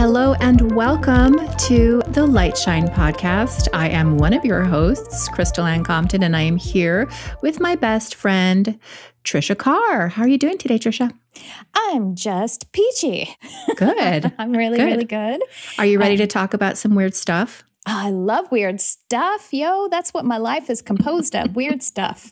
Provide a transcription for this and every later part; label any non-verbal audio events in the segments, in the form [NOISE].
Hello and welcome to the Lightshine Podcast. I am one of your hosts, Crystal Ann Compton, and I am here with my best friend, Trisha Carr. How are you doing today, Trisha? I'm just peachy. Good. [LAUGHS] I'm really, good. really good. Are you ready um, to talk about some weird stuff? I love weird stuff, yo. That's what my life is composed of, weird stuff.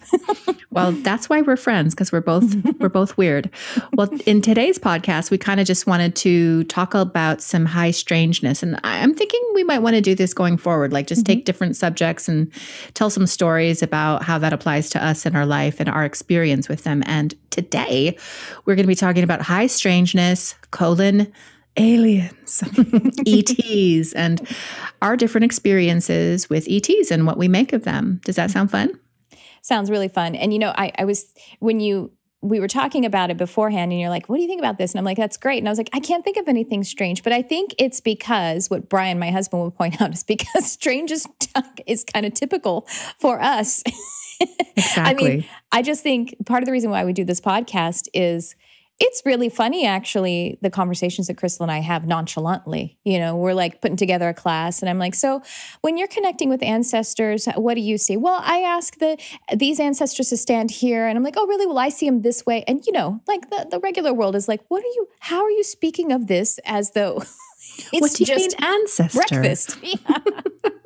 [LAUGHS] well, that's why we're friends because we're both we're both weird. Well, in today's podcast, we kind of just wanted to talk about some high strangeness and I'm thinking we might want to do this going forward, like just mm-hmm. take different subjects and tell some stories about how that applies to us in our life and our experience with them. And today, we're going to be talking about high strangeness, colon aliens, [LAUGHS] ETs, and our different experiences with ETs and what we make of them. Does that sound fun? Sounds really fun. And you know, I, I was when you we were talking about it beforehand and you're like what do you think about this and i'm like that's great and i was like i can't think of anything strange but i think it's because what brian my husband would point [LAUGHS] out is because strange is, is kind of typical for us exactly. [LAUGHS] i mean i just think part of the reason why we do this podcast is it's really funny, actually, the conversations that Crystal and I have nonchalantly. You know, we're like putting together a class, and I'm like, so when you're connecting with ancestors, what do you see? Well, I ask the these ancestors to stand here, and I'm like, oh, really? Well, I see them this way, and you know, like the the regular world is like, what are you? How are you speaking of this as though? [LAUGHS] It's what do you mean ancestor? Breakfast. [LAUGHS] Yeah.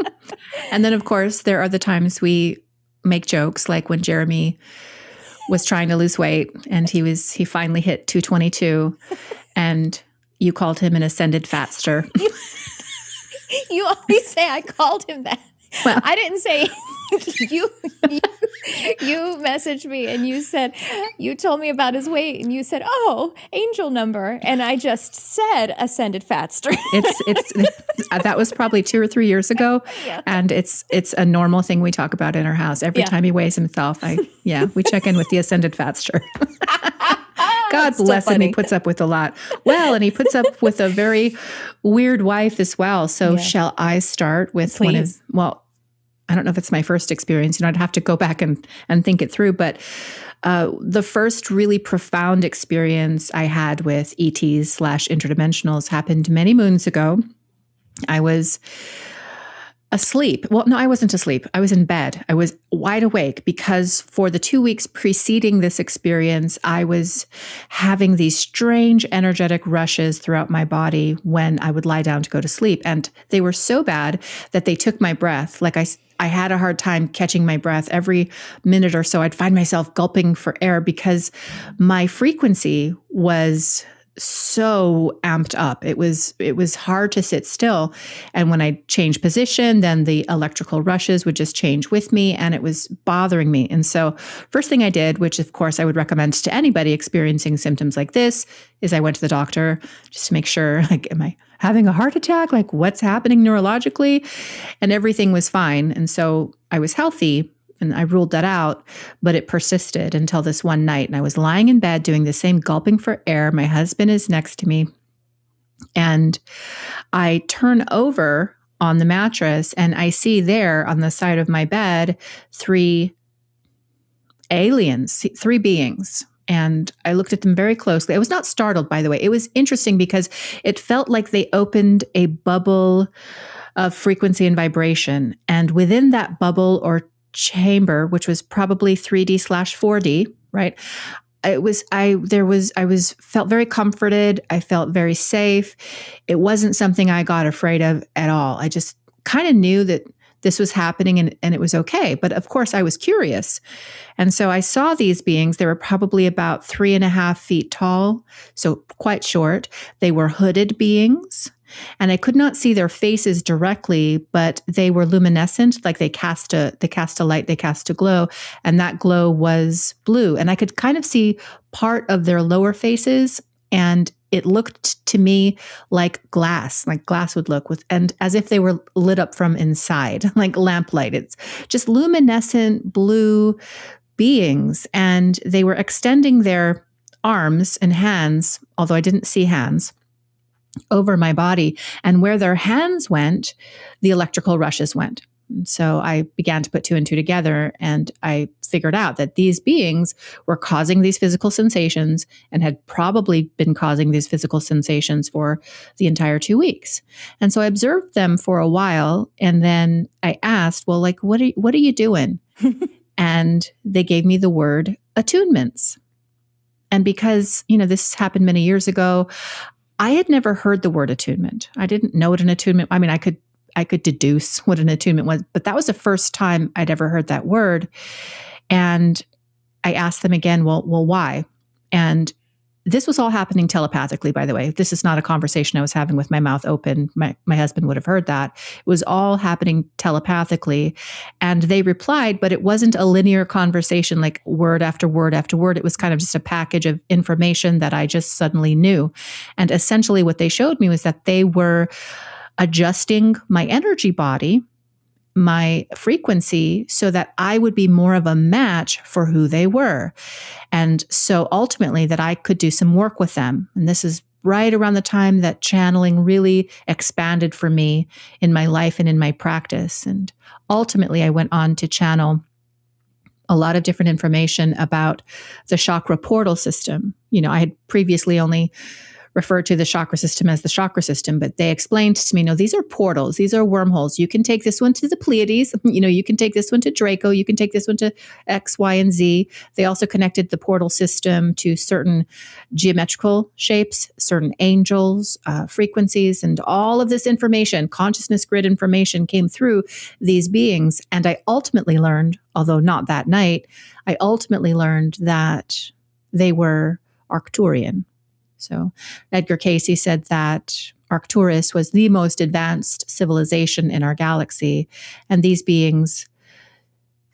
[LAUGHS] and then, of course, there are the times we make jokes, like when Jeremy was trying to lose weight and he was he finally hit 222 and you called him an ascended fatster. [LAUGHS] you always say I called him that. Well, I didn't say [LAUGHS] you, you, you messaged me and you said you told me about his weight and you said, "Oh, angel number." And I just said ascended fatster. it's it's uh, that was probably 2 or 3 years ago [LAUGHS] yeah. and it's it's a normal thing we talk about in our house. Every yeah. time he weighs himself, I yeah, we check in with the ascended fatster. [LAUGHS] God bless him. He puts up with a lot. Well, and he puts up with a very weird wife as well. So, yeah. shall I start with Please. one of, well, I don't know if it's my first experience. You know, I'd have to go back and and think it through. But uh, the first really profound experience I had with ETs slash interdimensionals happened many moons ago. I was asleep. Well, no, I wasn't asleep. I was in bed. I was wide awake because for the two weeks preceding this experience, I was having these strange energetic rushes throughout my body when I would lie down to go to sleep. And they were so bad that they took my breath. Like I, I had a hard time catching my breath. Every minute or so, I'd find myself gulping for air because my frequency was so amped up. It was it was hard to sit still. And when I changed position, then the electrical rushes would just change with me and it was bothering me. And so first thing I did, which of course I would recommend to anybody experiencing symptoms like this, is I went to the doctor just to make sure [LAUGHS] like am I having a heart attack? Like what's happening neurologically? And everything was fine. And so I was healthy, and I ruled that out, but it persisted until this one night. And I was lying in bed doing the same gulping for air. My husband is next to me. And I turn over on the mattress and I see there on the side of my bed three aliens, three beings. And I looked at them very closely. I was not startled, by the way. It was interesting because it felt like they opened a bubble of frequency and vibration. And within that bubble or chamber, which was probably 3D slash 4D, right? it was i there was i was felt very comforted i felt very safe it wasn't something i got afraid of at all i just kind of knew that this was happening and, and it was okay but of course i was curious and so i saw these beings they were probably about three and a half feet tall so quite short they were hooded beings and I could not see their faces directly, but they were luminescent, like they cast a they cast a light, they cast a glow, and that glow was blue. And I could kind of see part of their lower faces and it looked to me like glass, like glass would look with, and as if they were lit up from inside, [LAUGHS] like lamplight. It's just luminescent blue beings, and they were extending their arms and hands, although I didn't see hands, over my body. And where their hands went, the electrical rushes went. So I began to put two and two together and I figured out that these beings were causing these physical sensations and had probably been causing these physical sensations for the entire two weeks. And so I observed them for a while and then I asked, well, like, what are, you, what are you doing? [LAUGHS] and they gave me the word attunements. And because, you know, this happened many years ago, I had never heard the word attunement. I didn't know what an attunement. I mean, I could I could deduce what an attunement was, but that was the first time I'd ever heard that word. And I asked them again, well, well, why? And this was all happening telepathically, by the way. This is not a conversation I was having with my mouth open. My, my husband would have heard that. It was all happening telepathically. And they replied, but it wasn't a linear conversation like word after word after word. It was kind of just a package of information that I just suddenly knew. And essentially, what they showed me was that they were adjusting my energy body my frequency so that I would be more of a match for who they were. And so ultimately, that I could do some work with them. And this is right around the time that channeling really expanded for me in my life and in my practice. And ultimately, I went on to channel a lot of different information about the chakra portal system. You know, I had previously only refer to the chakra system as the chakra system, but they explained to me, no, these are portals, these are wormholes. You can take this one to the Pleiades, [LAUGHS] you know, you can take this one to Draco, you can take this one to X, Y, and Z. They also connected the portal system to certain geometrical shapes, certain angels, uh, frequencies, and all of this information, consciousness grid information came through these beings. And I ultimately learned, although not that night, I ultimately learned that they were Arcturian so Edgar Casey said that Arcturus was the most advanced civilization in our galaxy, and these beings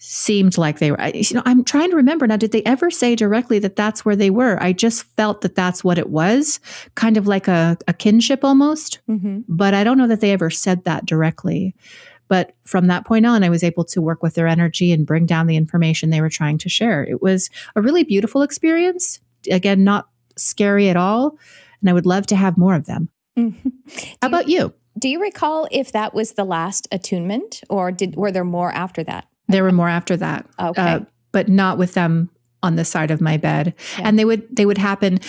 seemed like they were you know i'm trying to remember now did they ever say directly that that's where they were i just felt that that's what it was kind of like a, a kinship almost mm-hmm. but i don't know that they ever said that directly but from that point on i was able to work with their energy and bring down the information they were trying to share it was a really beautiful experience again not scary at all. And I would love to have more of them. Mm-hmm. How about you? Do you recall if that was the last attunement or did were there more after that? There were more after that. Okay. Uh, but not with them on the side of my bed. Yeah. And they would they would happen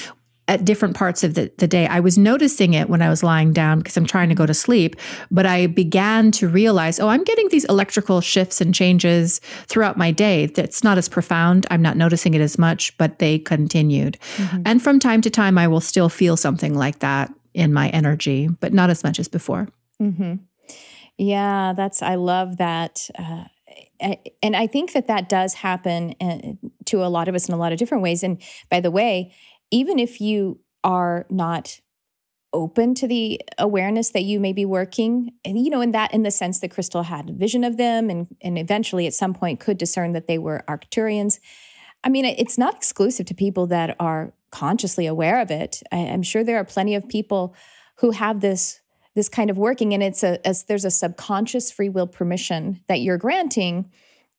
at different parts of the, the day. I was noticing it when I was lying down because I'm trying to go to sleep, but I began to realize, oh, I'm getting these electrical shifts and changes throughout my day. That's not as profound. I'm not noticing it as much, but they continued. Mm-hmm. And from time to time, I will still feel something like that in my energy, but not as much as before. Mm-hmm. Yeah, that's, I love that. Uh, and I think that that does happen uh, to a lot of us in a lot of different ways. And by the way, even if you are not open to the awareness that you may be working and you know in that in the sense that crystal had a vision of them and and eventually at some point could discern that they were arcturians i mean it's not exclusive to people that are consciously aware of it I, am sure there are plenty of people who have this this kind of working and it's a as there's a subconscious free will permission that you're granting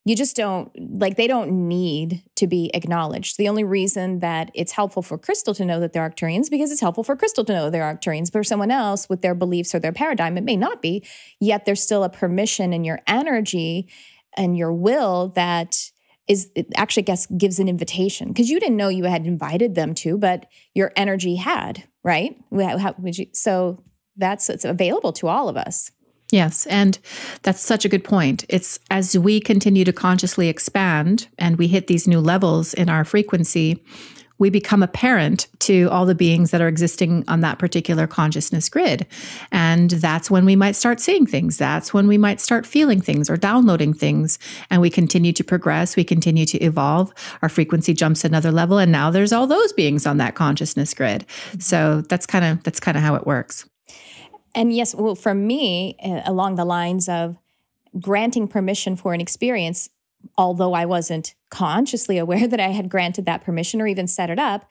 you just don't like they don't need to be acknowledged. The only reason that it's helpful for Crystal to know that they're Arcturians because it's helpful for Crystal to know they're Arcturians, but for someone else with their beliefs or their paradigm, it may not be. Yet there's still a permission in your energy and your will that is actually I guess gives an invitation because you didn't know you had invited them to, but your energy had right. So that's it's available to all of us. Yes, and that's such a good point. It's as we continue to consciously expand and we hit these new levels in our frequency, we become a parent to all the beings that are existing on that particular consciousness grid. And that's when we might start seeing things. That's when we might start feeling things or downloading things. And we continue to progress. We continue to evolve. Our frequency jumps another level. And now there's all those beings on that consciousness grid. So that's kind of that's kind of how it works. And yes, well, for me, uh, along the lines of granting permission for an experience, although I wasn't consciously aware [LAUGHS] that I had granted that permission or even set it up,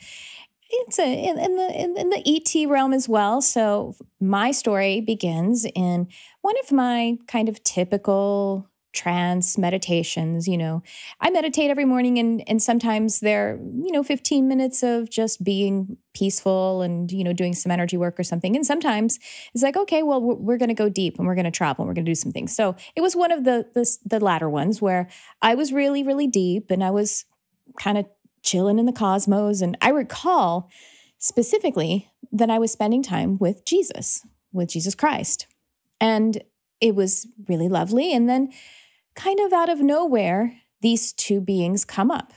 it's a, in, in the in, in, the ET realm as well. So my story begins in one of my kind of typical trance meditations you know i meditate every morning and and sometimes they're you know 15 minutes of just being peaceful and you know doing some energy work or something and sometimes it's like okay well we're, going to go deep and we're going to travel and we're going to do some things so it was one of the, the the latter ones where i was really really deep and i was kind of chilling in the cosmos and i recall specifically that i was spending time with jesus with jesus christ and it was really lovely and then kind of out of nowhere, these two beings come up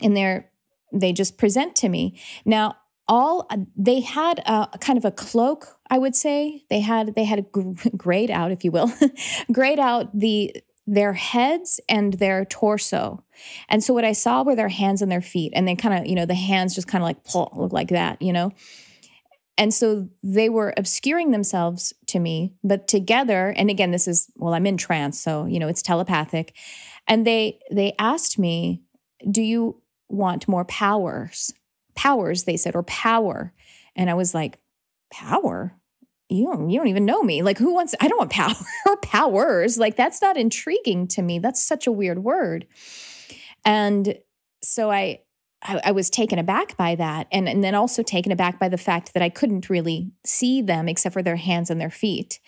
and they're they just present to me now all they had a, a kind of a cloak i would say they had they had [LAUGHS] grayed out if you will [LAUGHS] grayed out the their heads and their torso and so what i saw were their hands and their feet and they kind of you know the hands just kind of like pull look like that you know and so they were obscuring themselves to me, but together, and again, this is, well, I'm in trance, so, you know, it's telepathic. And they, they asked me, do you want more powers? Powers, they said, or power. And I was like, power? You don't, you don't even know me. Like, who wants, I don't want power [LAUGHS] or powers. Like, that's not intriguing to me. That's such a weird word. And so I, I, I, was taken aback by that. And, and then also taken aback by the fact that I couldn't really see them except for their hands and their feet.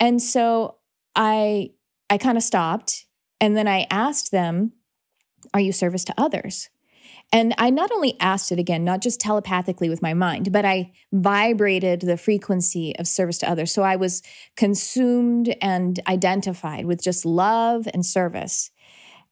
And so I I kind of stopped and then I asked them, Are you service to others? And I not only asked it again, not just telepathically with my mind, but I vibrated the frequency of service to others. So I was consumed and identified with just love and service.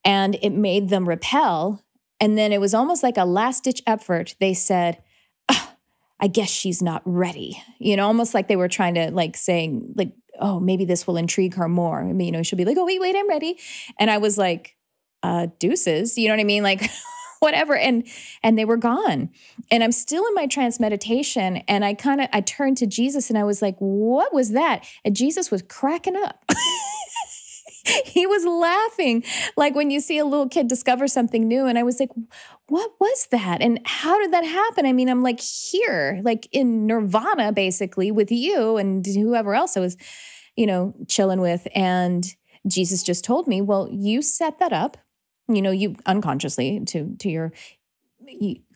And it made them repel and then it was almost like a last ditch effort. They said, oh, I guess she's not ready. You know, almost like they were trying to like saying, like, oh, maybe this will intrigue her more. I mean, you know, she'll be like, oh, wait, wait, I'm ready. And I was like, uh, deuces. You know what I mean? Like, [LAUGHS] whatever and and they were gone and i'm still in my trance meditation and i kind of i turned to jesus and i was like what was that and jesus was cracking up [LAUGHS] [LAUGHS] he was laughing like when you see a little kid discover something new and i was like what was that and how did that happen i mean i'm like here like in nirvana basically with you and whoever else i was you know chilling with and jesus just told me well you set that up you know you unconsciously to to your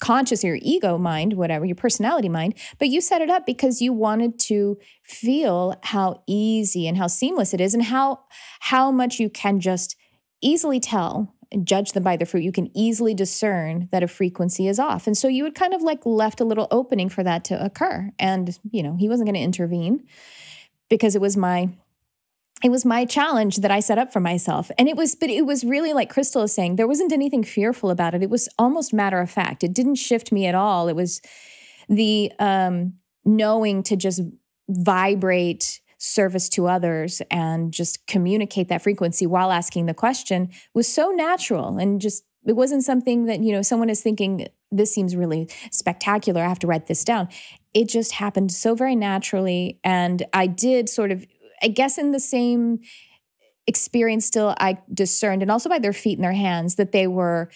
conscious your ego mind whatever your personality mind but you set it up because you wanted to feel how easy and how seamless it is and how how much you can just easily tell and judge them by the fruit you can easily discern that a frequency is off and so you would kind of like left a little opening for that to occur and you know he wasn't going to intervene because it was my it was my challenge that I set up for myself. And it was, but it was really like Crystal is saying, there wasn't anything fearful about it. It was almost matter of fact. It didn't shift me at all. It was the um, knowing to just vibrate service to others and just communicate that frequency while asking the question was so natural and just it wasn't something that you know someone is thinking this seems really spectacular i have to write this down it just happened so very naturally and i did sort of I guess in the same experience, still, I discerned, and also by their feet and their hands, that they were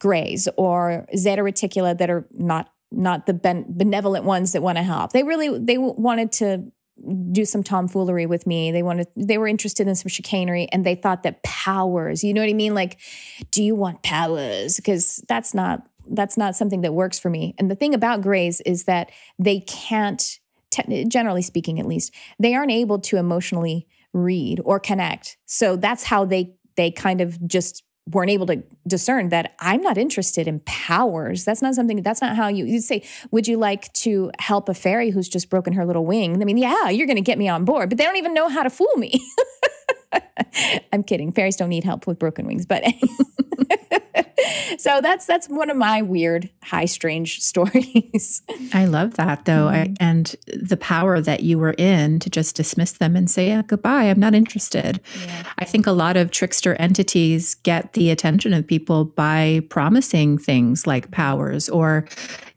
grays or zeta reticula that are not not the ben- benevolent ones that want to help. They really they wanted to do some tomfoolery with me. They wanted they were interested in some chicanery and they thought that powers, you know what I mean? Like, do you want powers? Because that's not that's not something that works for me. And the thing about grays is that they can't te- generally speaking at least, they aren't able to emotionally read or connect. So that's how they they kind of just weren't able to discern that I'm not interested in powers. That's not something, that's not how you, you'd say, would you like to help a fairy who's just broken her little wing? I mean, yeah, you're going to get me on board, but they don't even know how to fool me. [LAUGHS] I'm kidding. Fairies don't need help with broken wings, but [LAUGHS] [LAUGHS] [LAUGHS] so that's that's one of my weird, high, strange [LAUGHS] stories. I love that though, mm-hmm. I, and the power that you were in to just dismiss them and say, "Yeah, goodbye. I'm not interested." Yeah. I think a lot of trickster entities get the attention of people by promising things like mm-hmm. powers or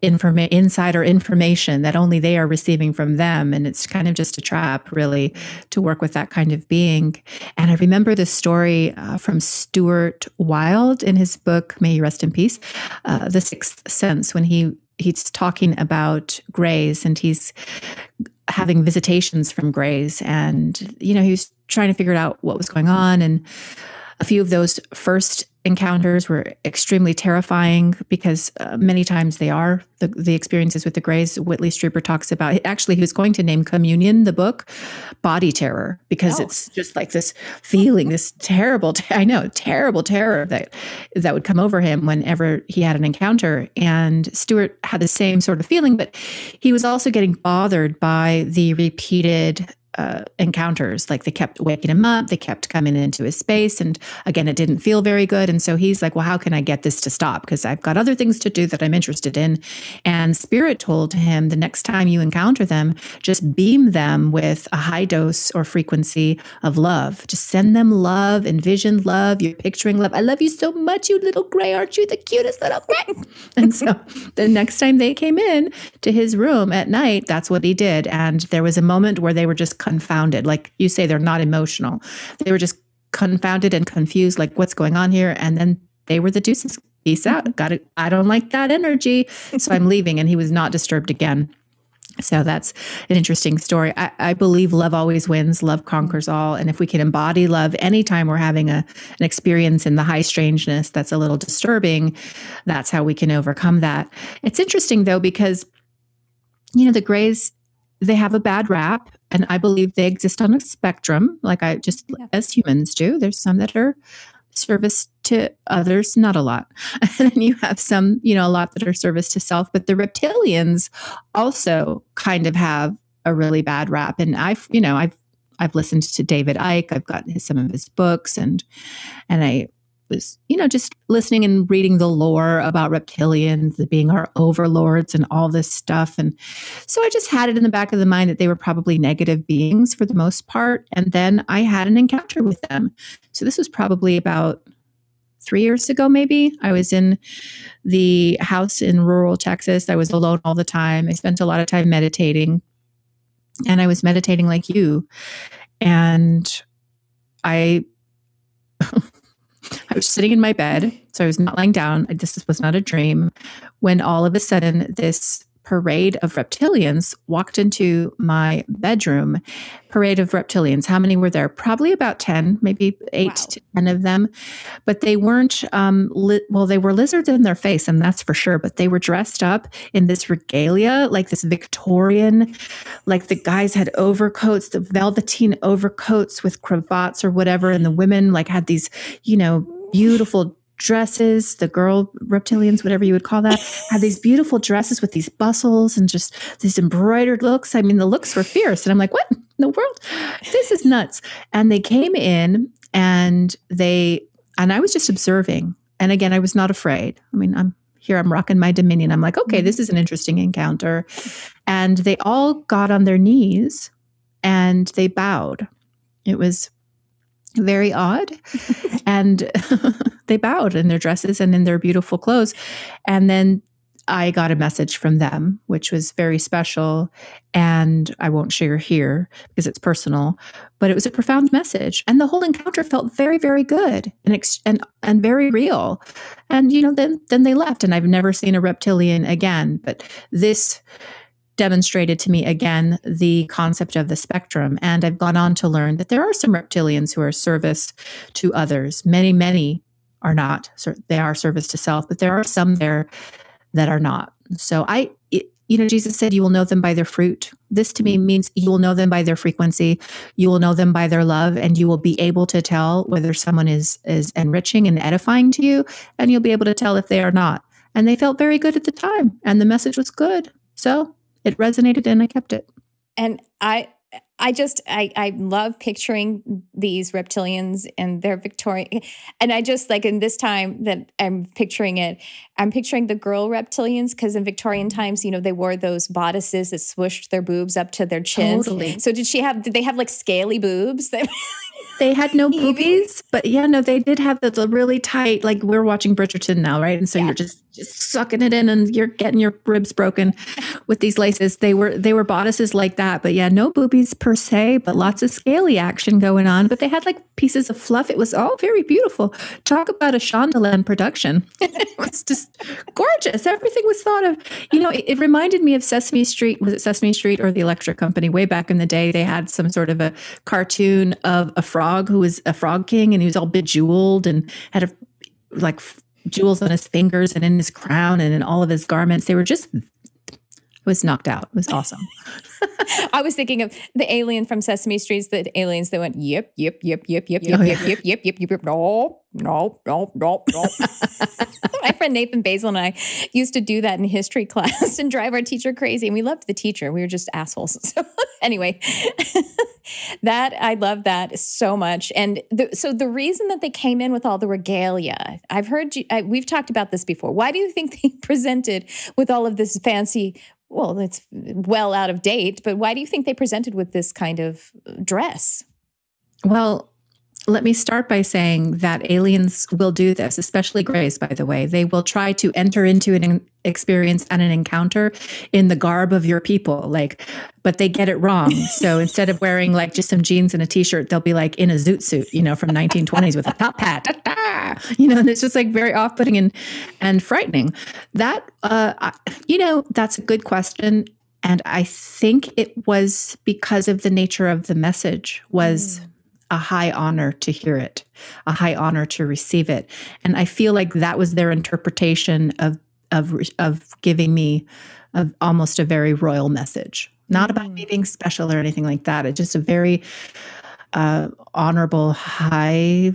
informa- insider information that only they are receiving from them, and it's kind of just a trap, really, mm-hmm. to work with that kind of being. And I remember the story uh, from Stuart Wilde in his book may he rest in peace, uh, The Sixth Sense, when he he's talking about grays and he's having visitations from grays, and you know he was trying to figure out what was going on and a few of those first encounters were extremely terrifying because uh, many times they are the, the experiences with the grays whitley strieber talks about actually he was going to name communion the book body terror because oh. it's just like this feeling this terrible i know terrible terror that that would come over him whenever he had an encounter and stewart had the same sort of feeling but he was also getting bothered by the repeated uh, encounters. Like they kept waking him up, they kept coming into his space. And again, it didn't feel very good. And so he's like, Well, how can I get this to stop? Because I've got other things to do that I'm interested in. And Spirit told him the next time you encounter them, just beam them with a high dose or frequency of love. Just send them love, envision love. You're picturing love. I love you so much, you little gray. Aren't you the cutest little gray? [LAUGHS] and so the next time they came in to his room at night, that's what he did. And there was a moment where they were just confounded. Like you say, they're not emotional. They were just confounded and confused, like what's going on here? And then they were the deuces. Peace out. Mm-hmm. Got it. I don't like that energy. So I'm leaving. And he was not disturbed again. So that's an interesting story. I, I, believe love always wins, love conquers all. And if we can embody love anytime we're having a, an experience in the high strangeness that's a little disturbing, that's how we can overcome that. It's interesting though, because, you know, the grays, they have a bad rap and I believe they exist on a spectrum, like I just yeah. as humans do. There's some that are service to others, not a lot. [LAUGHS] and you have some, you know, a lot that are service to self, but the reptilians also kind of have a really bad rap. And I've, you know, I've I've listened to David Ike. I've gotten his, some of his books and and I was, you know, just listening and reading the lore about reptilians being our overlords and all this stuff. And so I just had it in the back of the mind that they were probably negative beings for the most part. And then I had an encounter with them. So this was probably about three years ago, maybe. I was in the house in rural Texas. I was alone all the time. I spent a lot of time meditating. And I was meditating like you. And I [LAUGHS] I was sitting in my bed. So I was not lying down. This was not a dream. When all of a sudden, this parade of reptilians walked into my bedroom. Parade of reptilians. How many were there? Probably about 10, maybe eight wow. to 10 of them. But they weren't, um, li- well, they were lizards in their face, and that's for sure. But they were dressed up in this regalia, like this Victorian, like the guys had overcoats, the velveteen overcoats with cravats or whatever. And the women, like, had these, you know, beautiful dresses, the girl reptilians, whatever you would call that, had these beautiful dresses with these bustles and just these embroidered looks. I mean, the looks were fierce. And I'm like, what in the world? This is nuts. And they came in and they, and I was just observing. And again, I was not afraid. I mean, I'm here, I'm rocking my dominion. I'm like, okay, this is an interesting encounter. And they all got on their knees and they bowed. It was very odd. [LAUGHS] and [LAUGHS] they bowed in their dresses and in their beautiful clothes. And then I got a message from them, which was very special. And I won't share here because it's personal, but it was a profound message. And the whole encounter felt very, very good and ex- and, and very real. And you know, then then they left, and I've never seen a reptilian again. But this demonstrated to me again the concept of the spectrum. And I've gone on to learn that there are some reptilians who are service to others. Many, many are not. They are service to self, but there are some there that are not. So I, it, you know, Jesus said, You will know them by their fruit. This to me means you will know them by their frequency, you will know them by their love, and you will be able to tell whether someone is is enriching and edifying to you, and you'll be able to tell if they are not. And they felt very good at the time, and the message was good. So it resonated and I kept it. And I I just I I love picturing these reptilians and their Victorian and I just like in this time that I'm picturing it, I'm picturing the girl reptilians because in Victorian times, you know, they wore those bodices that swooshed their boobs up to their chins. Totally. So did she have did they have like scaly boobs that [LAUGHS] They had no boobies, but yeah, no, they did have the, the really tight. Like we're watching Bridgerton now, right? And so yeah. you're just just sucking it in, and you're getting your ribs broken [LAUGHS] with these laces. They were they were bodices like that, but yeah, no boobies per se, but lots of scaly action going on. But they had like pieces of fluff. It was all very beautiful. Talk about a Shondaland production. [LAUGHS] it was just gorgeous. Everything was thought of. You know, it, it reminded me of Sesame Street. Was it Sesame Street or the Electric Company? Way back in the day, they had some sort of a cartoon of a frog frog who was a frog king and he was all bejeweled and had a like jewels on his fingers and in his crown and in all of his garments. They were just was knocked out. It was awesome. [LAUGHS] I was thinking of the alien from Sesame Street, the aliens that went, yep, yep, yep, yep, yep, oh, yep, yep, yep, yep, yep, yep, yep, no, no, no, no, no. My friend Nathan Basil and I used to do that in history [LAUGHS] class and drive our teacher crazy. And we loved the teacher. We were just assholes. [LAUGHS] So anyway, that I love that so much. And the, so the reason that they came in with all the regalia, I've heard you, I, we've talked about this before. Why do you think they presented with all of this fancy well, it's well out of date, but why do you think they presented with this kind of dress? Well, let me start by saying that aliens will do this, especially Greys, by the way. They will try to enter into an experience and an encounter in the garb of your people, like, but they get it wrong. [LAUGHS] So instead of wearing like just some jeans and a t shirt, they'll be like in a zoot suit, you know, from 1920s with a top hat, [LAUGHS] you know, and it's just like very off putting and, and frightening. That, uh, you know, that's a good question. And I think it was because of the nature of the message was. Mm a high honor to hear it, a high honor to receive it. And I feel like that was their interpretation of of of giving me a, almost a very royal message. Not about me mm. being special or anything like that. It's just a very uh, honorable, high,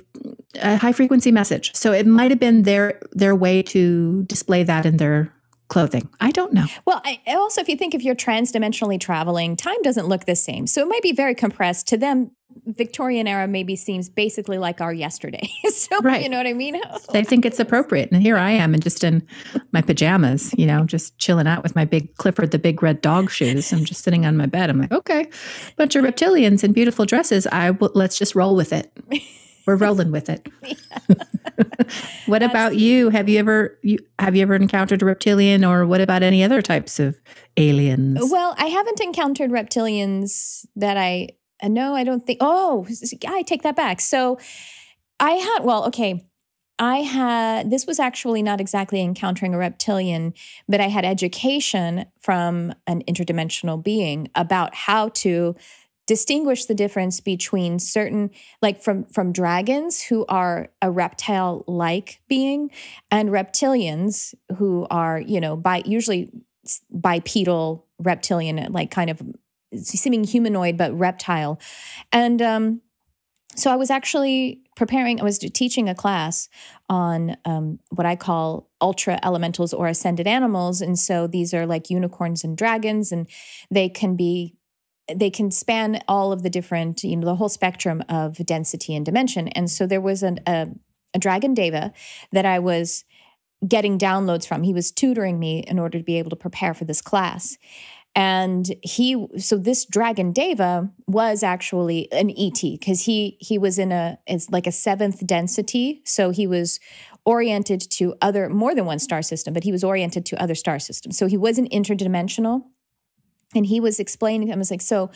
uh, high frequency message. So it might have been their their way to display that in their clothing. I don't know. Well, I, also, if you think if you're transdimensionally traveling, time doesn't look the same. So it might be very compressed to them. Victorian era maybe seems basically like our yesterday. [LAUGHS] so right. you know what I mean? they think it's appropriate. And here I am and just in my pajamas, you know, just chilling out with my big Clifford the big red dog shoes. I'm just sitting on my bed. I'm like, okay, bunch of reptilians in beautiful dresses. I w- let's just roll with it. [LAUGHS] We're rolling with it. what about you? Have you ever you have you ever encountered a reptilian or what about any other types of aliens? Well, I haven't encountered reptilians that I and uh, no, I don't think, oh, I take that back. So I had, well, okay. I had, this was actually not exactly encountering a reptilian, but I had education from an interdimensional being about how to distinguish the difference between certain like from from dragons who are a reptile like being and reptilians who are you know by usually bipedal reptilian like kind of seeming humanoid but reptile, and um, so I was actually preparing. I was teaching a class on um, what I call ultra elementals or ascended animals, and so these are like unicorns and dragons, and they can be they can span all of the different, you know, the whole spectrum of density and dimension. And so there was an, a, a, dragon deva that I was getting downloads from. He was tutoring me in order to be able to prepare for this class and he so this dragon deva was actually an et because he he was in a it's like a seventh density so he was oriented to other more than one star system but he was oriented to other star systems so he wasn't interdimensional and he was explaining to I was like, so,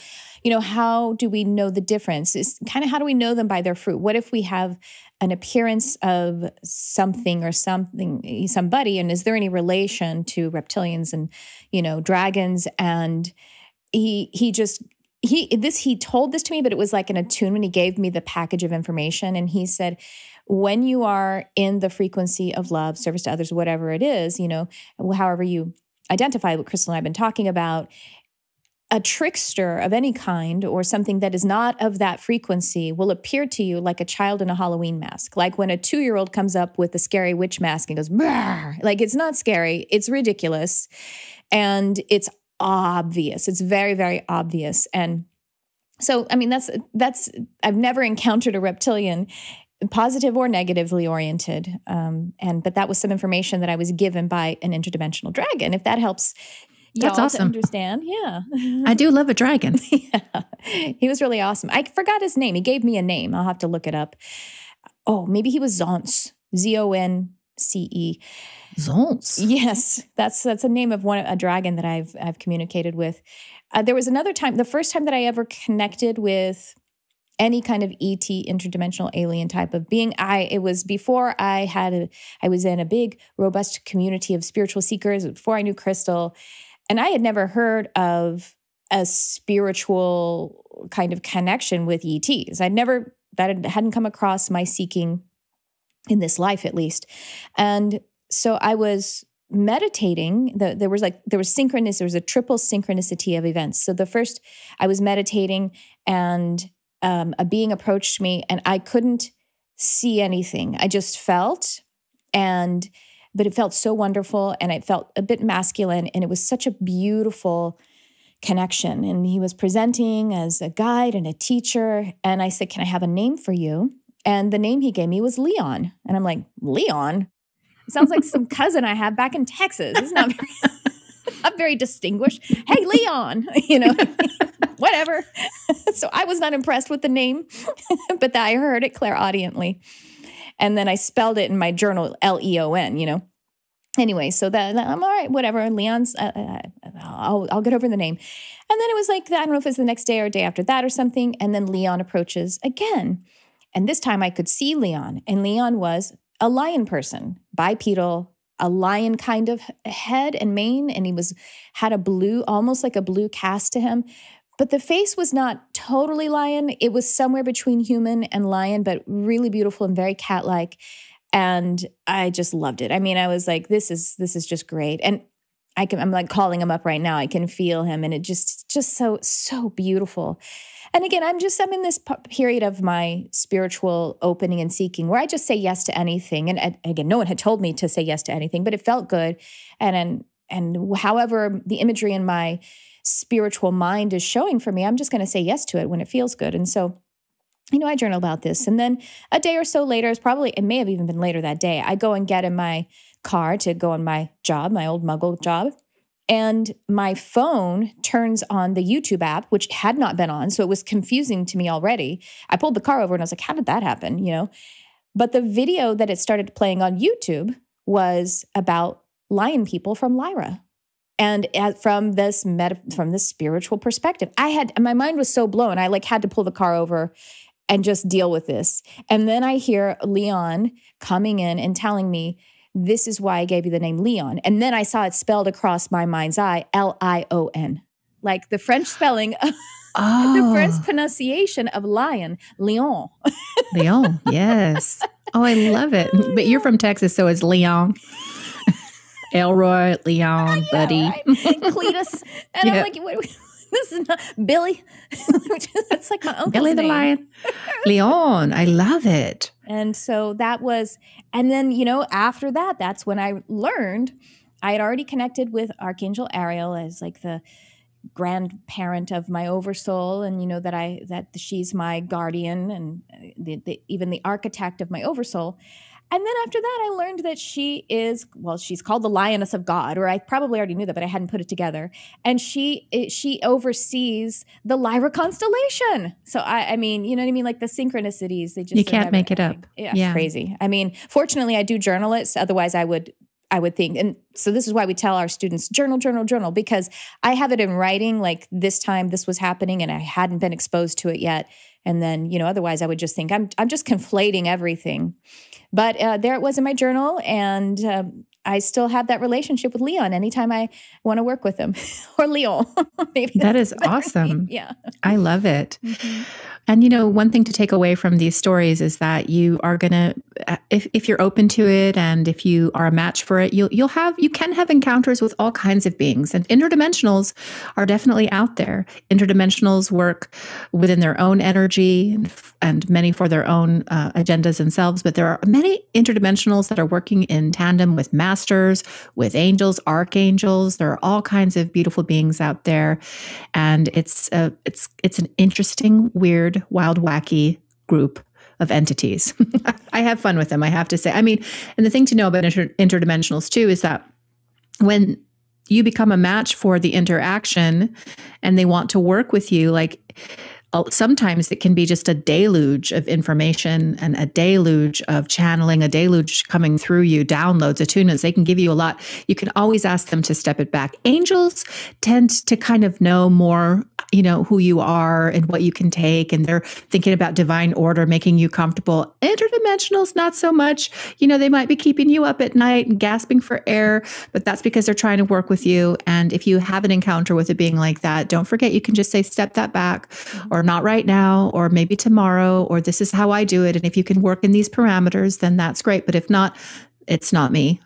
you know, how do we know the difference? Is kind of how do we know them by their fruit? What if we have an appearance of something or something somebody and is there any relation to reptilians and you know dragons and he he just he this he told this to me but it was like an attunement he gave me the package of information and he said when you are in the frequency of love service to others whatever it is you know however you identify what crystal and i've been talking about a trickster of any kind or something that is not of that frequency will appear to you like a child in a Halloween mask. Like when a two year old comes up with a scary witch mask and goes, Brr! like it's not scary, it's ridiculous. And it's obvious. It's very, very obvious. And so, I mean, that's, that's, I've never encountered a reptilian positive or negatively oriented um, and but that was some information that i was given by an interdimensional dragon if that helps that's awesome. understand. Yeah. I do love a dragon. [LAUGHS] yeah. He was really awesome. I forgot his name. He gave me a name. I'll have to look it up. Oh, maybe he was Zonce. Z O N C E. Zonce. Yes, that's that's a name of one a dragon that I've I've communicated with. Uh, there was another time, the first time that I ever connected with any kind of ET interdimensional alien type of being. I it was before I had a, I was in a big robust community of spiritual seekers before I knew crystal and I had never heard of a spiritual kind of connection with ETs. I'd never, that hadn't come across my seeking in this life at least. And so I was meditating the, there was like there was synchronous there was a triple synchronicity of events so the first i was meditating and um, a being approached me and i couldn't see anything i just felt and but it felt so wonderful and it felt a bit masculine and it was such a beautiful connection and he was presenting as a guide and a teacher and i said can i have a name for you and the name he gave me was leon and i'm like leon sounds like some [LAUGHS] cousin i have back in texas it's not very, [LAUGHS] very distinguished hey leon [LAUGHS] you know whatever so i was not impressed with the name but i heard it clairaudiently and then I spelled it in my journal L E O N, you know. Anyway, so that, I'm all right, whatever. Leon's, uh, uh, uh, I'll, I'll get over the name. And then it was like, I don't know if it's the next day or day after that or something. And then Leon approaches again. And this time I could see Leon, and Leon was a lion person, bipedal, a lion kind of head and mane and he was had a blue almost like a blue cast to him but the face was not totally lion. It was somewhere between human and lion, but really beautiful and very cat like. And I just loved it. I mean, I was like, this is this is just great. And I can I'm like calling him up right now. I can feel him and it just just so so beautiful. And again, I'm just I'm in this period of my spiritual opening and seeking where I just say yes to anything. And, and again, no one had told me to say yes to anything, but it felt good. And and and however the imagery in my spiritual mind is showing for me, I'm just going to say yes to it when it feels good. And so, you know, I journal about this. And then a day or so later, it's probably, it may have even been later that day, I go and get in my car to go on my job, my old muggle job. And my phone turns on the YouTube app, which had not been on. So it was confusing to me already. I pulled the car over and I was like, how did that happen? You know? But the video that it started playing on YouTube was about lion people from Lyra and at, from this meta, from this spiritual perspective i had my mind was so blown i like had to pull the car over and just deal with this and then i hear leon coming in and telling me this is why i gave you the name leon and then i saw it spelled across my mind's eye l-i-o-n like the french spelling oh. [LAUGHS] the french oh. pronunciation of lion leon leon yes oh i love it [LAUGHS] but you're from texas so it's leon Elroy, Leon, Buddy, right? [LAUGHS] Cletus, and yep. I'm like, what? [LAUGHS] This is not Billy. [LAUGHS] That's like my uncle. Billy the name. Lion, Leon. I love it. And so that was, and then you know, after that, that's when I learned I had already connected with Archangel Ariel as like the grandparent of my oversoul and you know that i that she's my guardian and uh, the, the, even the architect of my oversoul and then after that, I learned that she is well, she's called the Lioness of God, or I probably already knew that, but I hadn't put it together. And she she oversees the Lyra constellation. So I, I mean, you know what I mean? Like the synchronicities, they just you can't make it up. Yeah, yeah, crazy. I mean, fortunately, I do journal it. otherwise, I would I would think. And so this is why we tell our students journal, journal, journal, because I have it in writing like this time this was happening and I hadn't been exposed to it yet and then you know otherwise i would just think i'm, I'm just conflating everything but uh, there it was in my journal and um, i still have that relationship with leon anytime i want to work with him [LAUGHS] or leon [LAUGHS] maybe that is awesome [LAUGHS] yeah i love it mm-hmm. and you know one thing to take away from these stories is that you are going to if, if you're open to it and if you are a match for it, you'll you'll have you can have encounters with all kinds of beings. And interdimensionals are definitely out there. Interdimensionals work within their own energy and, and many for their own uh, agendas themselves. But there are many interdimensionals that are working in tandem with masters, with angels, archangels. There are all kinds of beautiful beings out there, and it's a, uh, it's it's an interesting, weird, wild, wacky group of entities. [LAUGHS] I have fun with them, I have to say. I mean, and the thing to know about inter- interdimensionals too is that when you become a match for the interaction and they want to work with you, like sometimes it can be just a deluge of information and a deluge of channeling, a deluge coming through you, downloads, attunements. They can give you a lot. You can always ask them to step it back. Angels tend to kind of know more, you know, who you are and what you can take, and they're thinking about divine order, making you comfortable. Interdimensionals, not so much. You know, they might be keeping you up at night and gasping for air, but that's because they're trying to work with you. And if you have an encounter with a being like that, don't forget you can just say, step that back or not right now, or maybe tomorrow, or this is how I do it. And if you can work in these parameters, then that's great. But if not, it's not me.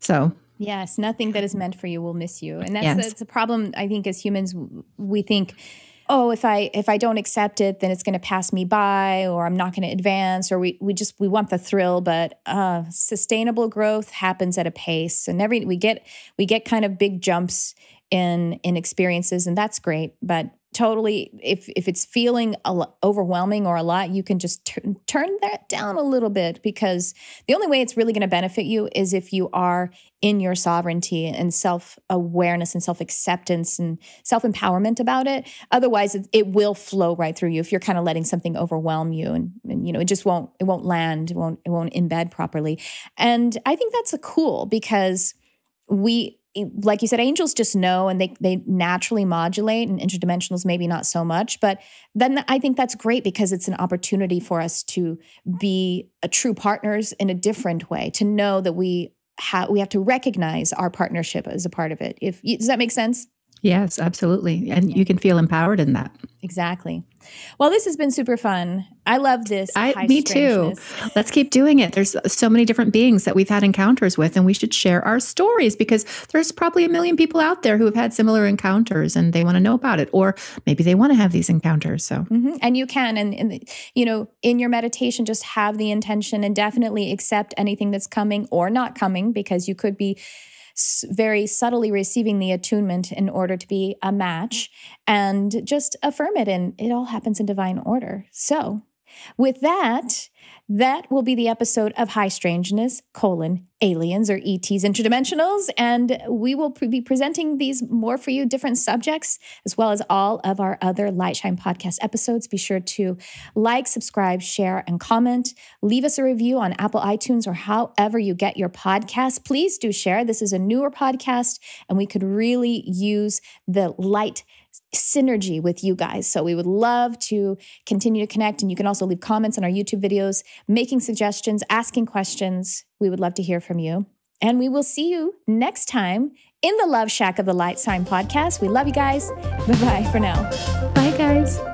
So Yes, nothing that is meant for you will miss you. And that's, yes. that's a problem I think as humans we think oh if I if I don't accept it then it's going to pass me by or I'm not going to advance or we we just we want the thrill but uh sustainable growth happens at a pace and every we get we get kind of big jumps in in experiences and that's great but totally if if it's feeling overwhelming or a lot you can just turn that down a little bit because the only way it's really going to benefit you is if you are in your sovereignty and self-awareness and self-acceptance and self-empowerment about it otherwise it, it, will flow right through you if you're kind of letting something overwhelm you and, and you know it just won't it won't land it won't it won't embed properly and i think that's cool because we like you said, angels just know and they they naturally modulate, and interdimensionals maybe not so much. But then I think that's great because it's an opportunity for us to be a uh, true partners in a different way. To know that we have we have to recognize our partnership as a part of it. If does that make sense? Yes, absolutely. And yeah. you can feel empowered in that. Exactly. Well, this has been super fun. I love this. I, me too. Let's keep doing it. There's so many different beings that we've had encounters with, and we should share our stories because there's probably a million people out there who have had similar encounters and they want to know about it, or maybe they want to have these encounters. So, mm-hmm. and you can, and, and you know, in your meditation, just have the intention and definitely accept anything that's coming or not coming because you could be very subtly receiving the attunement in order to be a match and just affirm it. And it all happens in divine order. So, with that, that will be the episode of High Strangeness, colon, aliens or ETs interdimensionals. And we will pre be presenting these more for you, different subjects, as well as all of our other Lightshine podcast episodes. Be sure to like, subscribe, share, and comment. Leave us a review on Apple iTunes or however you get your podcast. Please do share. This is a newer podcast, and we could really use the light synergy with you guys. So we would love to continue to connect. And you can also leave comments on our YouTube videos, making suggestions, asking questions. We would love to hear from you. And we will see you next time in the Love Shack of the Light Sign podcast. We love you guys. Bye bye for now. Bye, guys.